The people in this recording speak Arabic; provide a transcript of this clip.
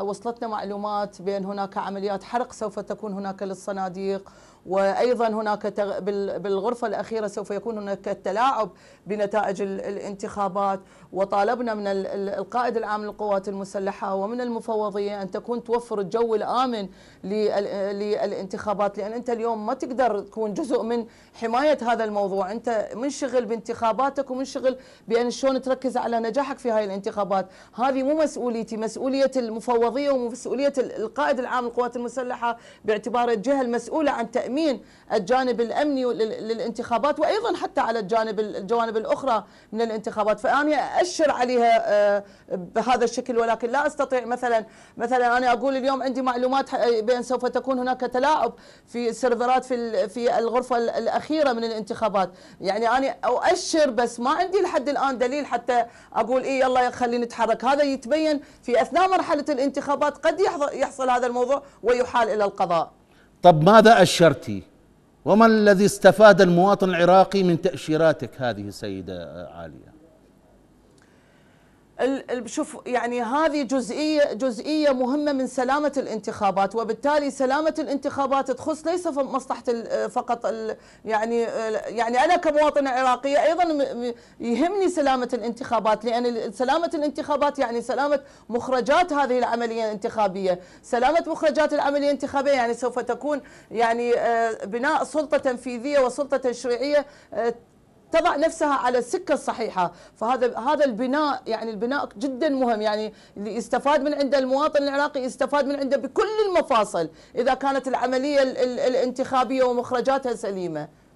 وصلتنا معلومات بأن هناك عمليات حرق سوف تكون هناك للصناديق وأيضا هناك بالغرفة الأخيرة سوف يكون هناك التلاعب بنتائج الانتخابات وطالبنا من القائد العام للقوات المسلحة ومن المفوضية أن تكون توفر الجو الآمن للانتخابات لأن أنت اليوم ما تقدر تكون جزء من حماية هذا الموضوع أنت منشغل بانتخاباتك ومنشغل بأن شلون تركز على نجاحك في هاي الانتخابات هذه مو مسؤوليتي مسؤولية الم... مفوضية ومسؤوليه القائد العام للقوات المسلحه باعتبار الجهه المسؤوله عن تامين الجانب الامني للانتخابات وايضا حتى على الجانب الجوانب الاخرى من الانتخابات فاني اشر عليها آه، بهذا الشكل ولكن لا استطيع مثلا مثلا انا اقول اليوم عندي معلومات بان سوف تكون هناك تلاعب في السيرفرات في في الغرفه الاخيره من الانتخابات يعني انا اؤشر بس ما عندي لحد الان دليل حتى اقول اي يلا خلينا نتحرك هذا يتبين في اثناء مرحله الانتخابات قد يحصل هذا الموضوع ويحال إلى القضاء طب ماذا أشرتي وما الذي استفاد المواطن العراقي من تأشيراتك هذه سيدة عالية شوف يعني هذه جزئيه جزئيه مهمه من سلامه الانتخابات وبالتالي سلامه الانتخابات تخص ليس مصلحه فقط يعني يعني انا كمواطنه عراقيه ايضا يهمني سلامه الانتخابات لان سلامه الانتخابات يعني سلامه مخرجات هذه العمليه الانتخابيه، سلامه مخرجات العمليه الانتخابيه يعني سوف تكون يعني آه، بناء سلطه تنفيذيه وسلطه تشريعيه آه، تضع نفسها على السكه الصحيحه، فهذا هذا البناء يعني البناء جدا مهم يعني اللي يستفاد من عنده المواطن العراقي يستفاد من عنده بكل المفاصل اذا كانت العمليه الانتخابيه ومخرجاتها سليمه.